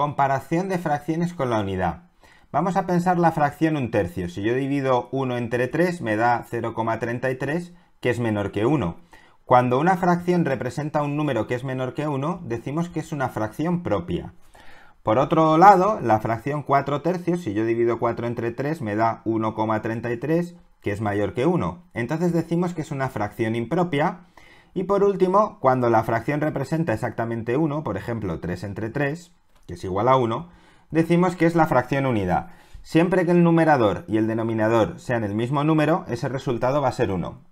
Comparación de fracciones con la unidad. Vamos a pensar la fracción un tercio. Si yo divido 1 entre 3 me da 0,33, que es menor que 1. Cuando una fracción representa un número que es menor que 1, decimos que es una fracción propia. Por otro lado, la fracción 4 tercios, si yo divido 4 entre 3 me da 1,33, que es mayor que 1. Entonces decimos que es una fracción impropia. Y por último, cuando la fracción representa exactamente 1, por ejemplo 3 entre 3, que es igual a 1, decimos que es la fracción unida. Siempre que el numerador y el denominador sean el mismo número, ese resultado va a ser 1.